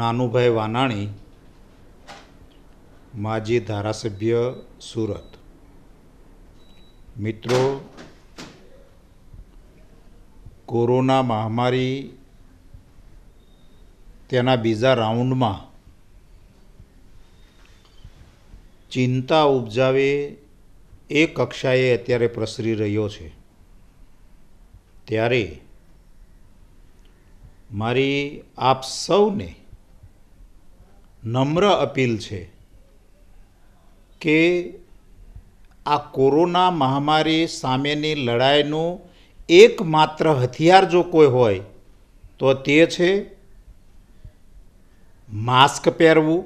નાનુભાઈ વાનાણી માજી ધારાસભ્ય સુરત મિત્રો કોરોના મહામારી તેના બીજા રાઉન્ડમાં ચિંતા ઉપજાવે એ કક્ષાએ અત્યારે પ્રસરી રહ્યો છે ત્યારે મારી આપ સૌને નમ્ર અપીલ છે કે આ કોરોના મહામારી સામેની લડાઈનું એકમાત્ર હથિયાર જો કોઈ હોય તો તે છે માસ્ક પહેરવું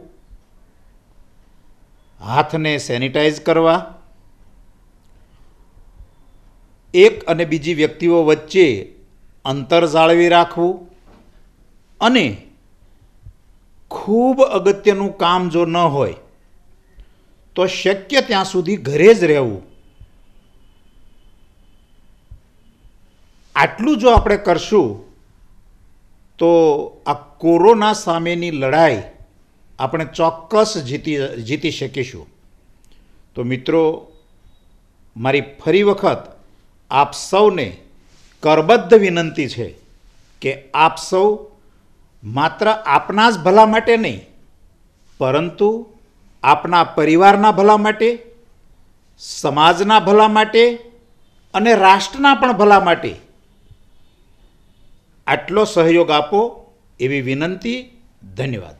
હાથને સેનિટાઈઝ કરવા એક અને બીજી વ્યક્તિઓ વચ્ચે અંતર જાળવી રાખવું અને ખૂબ અગત્યનું કામ જો ન હોય તો શક્ય ત્યાં સુધી ઘરે જ રહેવું આટલું જો આપણે કરશું તો આ કોરોના સામેની લડાઈ આપણે ચોક્કસ જીતી જીતી શકીશું તો મિત્રો મારી ફરી વખત આપ સૌને કરબદ્ધ વિનંતી છે કે આપ સૌ માત્ર આપના જ ભલા માટે નહીં પરંતુ આપના પરિવારના ભલા માટે સમાજના ભલા માટે અને રાષ્ટ્રના પણ ભલા માટે આટલો સહયોગ આપો એવી વિનંતી ધન્યવાદ